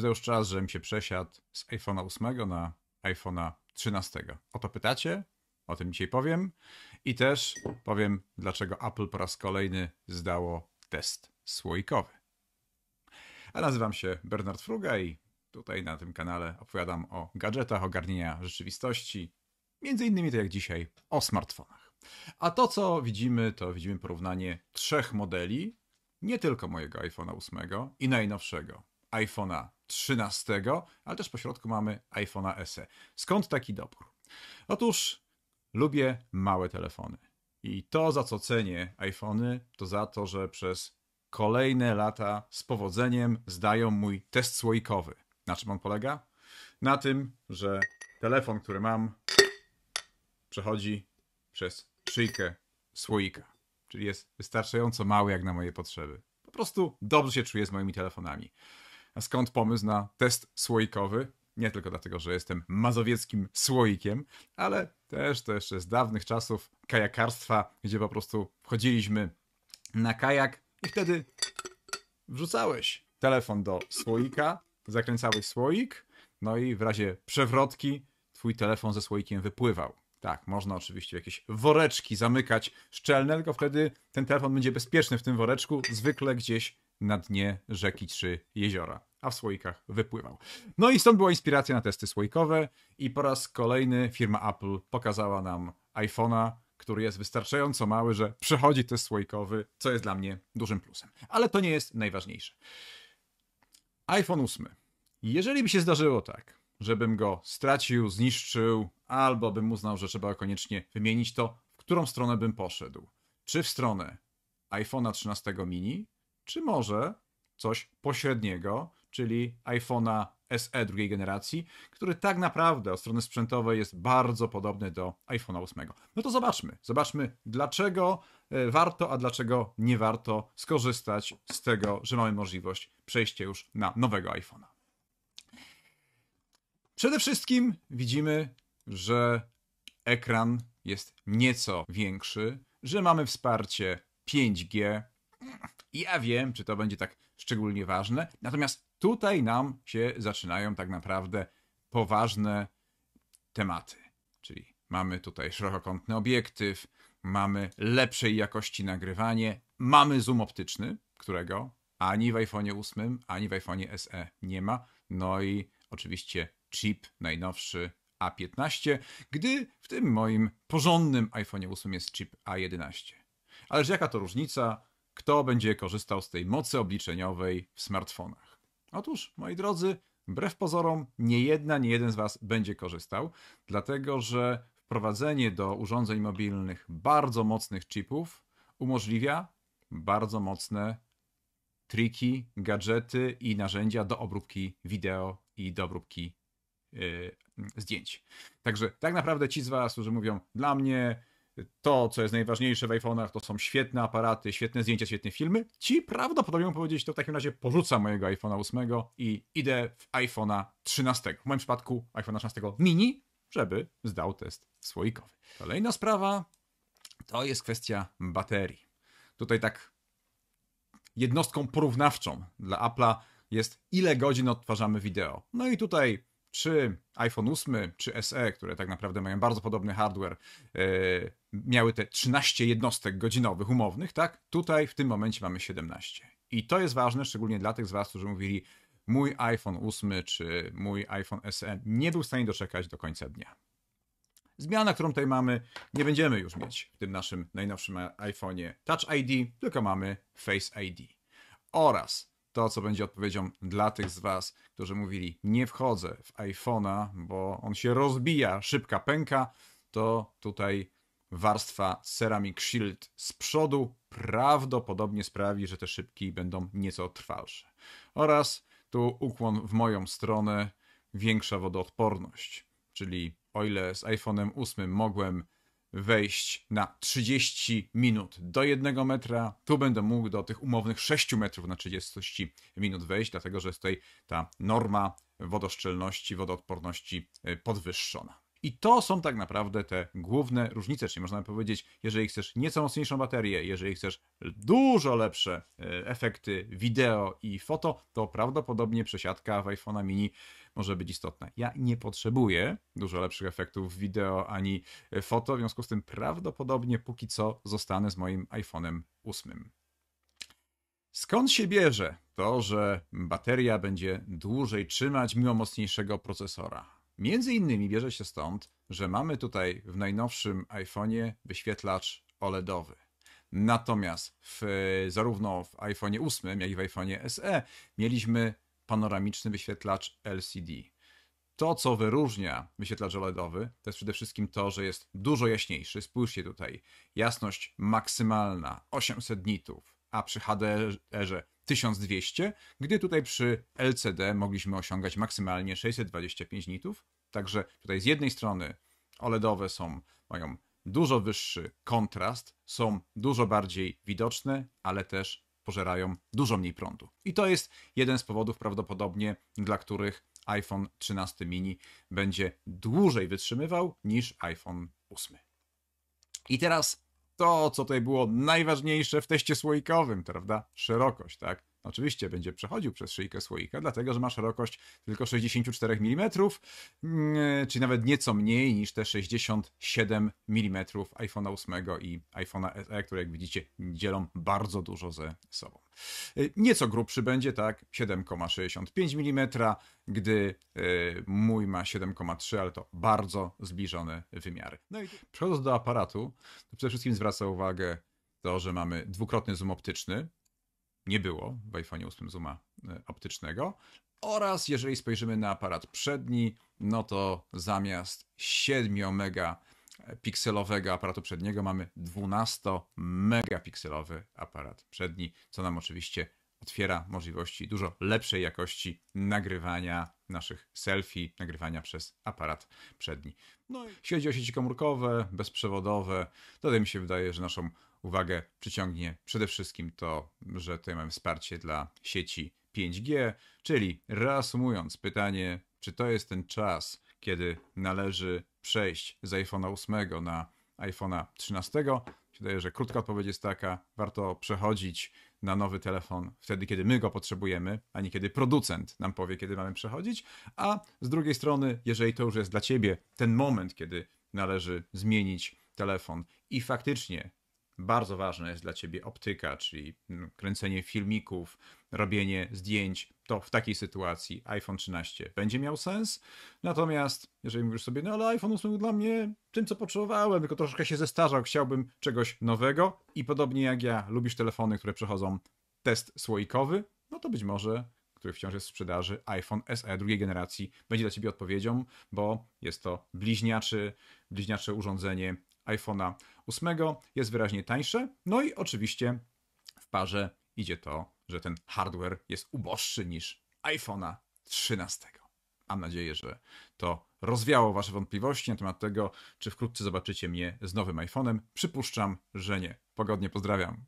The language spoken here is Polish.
Czy to już czas, żebym się przesiadł z iPhone'a 8 na iPhone'a 13? O to pytacie? O tym dzisiaj powiem. I też powiem, dlaczego Apple po raz kolejny zdało test słoikowy. A nazywam się Bernard Fruga i tutaj na tym kanale opowiadam o gadżetach, ogarnienia rzeczywistości, między innymi to tak jak dzisiaj o smartfonach. A to co widzimy, to widzimy porównanie trzech modeli, nie tylko mojego iPhone'a 8 i najnowszego iPhone'a 13, ale też pośrodku mamy iPhone'a SE. Skąd taki dobór? Otóż lubię małe telefony. I to, za co cenię iPhony, to za to, że przez kolejne lata z powodzeniem zdają mój test słoikowy. Na czym on polega? Na tym, że telefon, który mam, przechodzi przez szyjkę słoika. Czyli jest wystarczająco mały jak na moje potrzeby. Po prostu dobrze się czuję z moimi telefonami skąd pomysł na test słoikowy. Nie tylko dlatego, że jestem mazowieckim słoikiem, ale też to jeszcze z dawnych czasów kajakarstwa, gdzie po prostu wchodziliśmy na kajak i wtedy wrzucałeś telefon do słoika, zakręcałeś słoik, no i w razie przewrotki twój telefon ze słoikiem wypływał. Tak, można oczywiście jakieś woreczki zamykać szczelne, tylko wtedy ten telefon będzie bezpieczny w tym woreczku, zwykle gdzieś na dnie rzeki czy jeziora, a w słoikach wypływał. No i stąd była inspiracja na testy słoikowe i po raz kolejny firma Apple pokazała nam iPhone'a, który jest wystarczająco mały, że przechodzi test słoikowy, co jest dla mnie dużym plusem. Ale to nie jest najważniejsze. iPhone 8. Jeżeli by się zdarzyło tak, żebym go stracił, zniszczył, albo bym uznał, że trzeba koniecznie wymienić, to w którą stronę bym poszedł? Czy w stronę iPhone'a 13 mini, czy może coś pośredniego, czyli iPhone'a SE drugiej generacji, który tak naprawdę od strony sprzętowej jest bardzo podobny do iPhone'a 8. No to zobaczmy, zobaczmy dlaczego e, warto, a dlaczego nie warto skorzystać z tego, że mamy możliwość przejścia już na nowego iPhone'a. Przede wszystkim widzimy, że ekran jest nieco większy, że mamy wsparcie 5G. I Ja wiem, czy to będzie tak szczególnie ważne, natomiast tutaj nam się zaczynają tak naprawdę poważne tematy. Czyli mamy tutaj szerokokątny obiektyw, mamy lepszej jakości nagrywanie, mamy zoom optyczny, którego ani w iPhone 8, ani w iPhone SE nie ma. No i oczywiście chip najnowszy A15, gdy w tym moim porządnym iPhone 8 jest chip A11. Ależ jaka to różnica? Kto będzie korzystał z tej mocy obliczeniowej w smartfonach? Otóż, moi drodzy, wbrew pozorom, nie jedna, nie jeden z Was będzie korzystał, dlatego że wprowadzenie do urządzeń mobilnych bardzo mocnych chipów umożliwia bardzo mocne triki, gadżety i narzędzia do obróbki wideo i do obróbki yy, zdjęć. Także tak naprawdę ci z Was, którzy mówią, dla mnie to, co jest najważniejsze w iPhone'ach, to są świetne aparaty, świetne zdjęcia, świetne filmy, ci prawdopodobnie mogą powiedzieć, to w takim razie porzucam mojego iPhone'a 8 i idę w iPhone'a 13. W moim przypadku iPhone'a 13 mini, żeby zdał test słoikowy. Kolejna sprawa to jest kwestia baterii. Tutaj tak jednostką porównawczą dla Apple'a jest ile godzin odtwarzamy wideo. No i tutaj czy iPhone 8, czy SE, które tak naprawdę mają bardzo podobny hardware, e, miały te 13 jednostek godzinowych umownych, tak? Tutaj w tym momencie mamy 17. I to jest ważne, szczególnie dla tych z Was, którzy mówili, mój iPhone 8 czy mój iPhone SE nie był w stanie doczekać do końca dnia. Zmiana, którą tutaj mamy, nie będziemy już mieć w tym naszym najnowszym iPhone'ie Touch ID, tylko mamy Face ID. Oraz to, co będzie odpowiedzią dla tych z Was, którzy mówili: Nie wchodzę w iPhone'a, bo on się rozbija, szybka pęka, to tutaj warstwa Ceramic Shield z przodu prawdopodobnie sprawi, że te szybki będą nieco trwalsze. Oraz tu ukłon w moją stronę, większa wodoodporność, czyli o ile z iPhone'em 8 mogłem wejść na 30 minut do jednego metra. Tu będę mógł do tych umownych 6 metrów na 30 minut wejść, dlatego że jest tutaj ta norma wodoszczelności, wodoodporności e, podwyższona. I to są tak naprawdę te główne różnice, czyli można powiedzieć, jeżeli chcesz nieco mocniejszą baterię, jeżeli chcesz dużo lepsze e, efekty wideo i foto, to prawdopodobnie przesiadka w iPhone'a mini może być istotna. Ja nie potrzebuję dużo lepszych efektów wideo ani e, foto, w związku z tym prawdopodobnie póki co zostanę z moim iPhone'em 8. Skąd się bierze to, że bateria będzie dłużej trzymać mimo mocniejszego procesora? Między innymi bierze się stąd, że mamy tutaj w najnowszym iPhone'ie wyświetlacz OLEDowy. Natomiast w, zarówno w iPhone 8, jak i w iPhone SE mieliśmy panoramiczny wyświetlacz LCD. To, co wyróżnia wyświetlacz OLEDowy, to jest przede wszystkim to, że jest dużo jaśniejszy. Spójrzcie tutaj, jasność maksymalna 800 nitów, a przy HDR-ze 1200, gdy tutaj przy LCD mogliśmy osiągać maksymalnie 625 nitów. Także tutaj z jednej strony OLEDowe są, mają dużo wyższy kontrast, są dużo bardziej widoczne, ale też pożerają dużo mniej prądu. I to jest jeden z powodów prawdopodobnie, dla których iPhone 13 mini będzie dłużej wytrzymywał niż iPhone 8. I teraz to, co tutaj było najważniejsze w teście słoikowym, prawda? Szerokość, tak? Oczywiście będzie przechodził przez szyjkę słoika, dlatego że ma szerokość tylko 64 mm, czyli nawet nieco mniej niż te 67 mm iPhone'a 8 i iPhone'a SE, które jak widzicie dzielą bardzo dużo ze sobą. Y, nieco grubszy będzie, tak, 7,65 mm, gdy y, mój ma 7,3, ale to bardzo zbliżone wymiary. No i przechodząc do aparatu, to przede wszystkim zwraca uwagę to, że mamy dwukrotny zoom optyczny, nie było w iPhone 8 zooma e, optycznego. Oraz jeżeli spojrzymy na aparat przedni, no to zamiast 7 megapikselowego aparatu przedniego mamy 12 megapikselowy aparat przedni, co nam oczywiście otwiera możliwości dużo lepszej jakości nagrywania naszych selfie, nagrywania przez aparat przedni. No i jeśli chodzi o sieci komórkowe, bezprzewodowe, tutaj mi się wydaje, że naszą uwagę przyciągnie przede wszystkim to, że tutaj mamy wsparcie dla sieci 5G, czyli reasumując pytanie, czy to jest ten czas, kiedy należy przejść z iPhone'a 8 na iPhone'a 13. Wydaje że krótka odpowiedź jest taka: warto przechodzić na nowy telefon wtedy, kiedy my go potrzebujemy, a nie kiedy producent nam powie, kiedy mamy przechodzić. A z drugiej strony, jeżeli to już jest dla ciebie ten moment, kiedy należy zmienić telefon i faktycznie bardzo ważna jest dla ciebie optyka, czyli mm, kręcenie filmików, robienie zdjęć, to w takiej sytuacji iPhone 13 będzie miał sens. Natomiast jeżeli mówisz sobie, no ale iPhone 8 był dla mnie tym, co potrzebowałem, tylko troszkę się zestarzał, chciałbym czegoś nowego i podobnie jak ja lubisz telefony, które przechodzą test słoikowy, no to być może który wciąż jest w sprzedaży, iPhone SE drugiej generacji będzie dla Ciebie odpowiedzią, bo jest to bliźniaczy, bliźniacze urządzenie iPhone'a 8 jest wyraźnie tańsze. No i oczywiście w parze idzie to, że ten hardware jest uboższy niż iPhone'a 13. Mam nadzieję, że to rozwiało Wasze wątpliwości na temat tego, czy wkrótce zobaczycie mnie z nowym iPhone'em. Przypuszczam, że nie. Pogodnie pozdrawiam.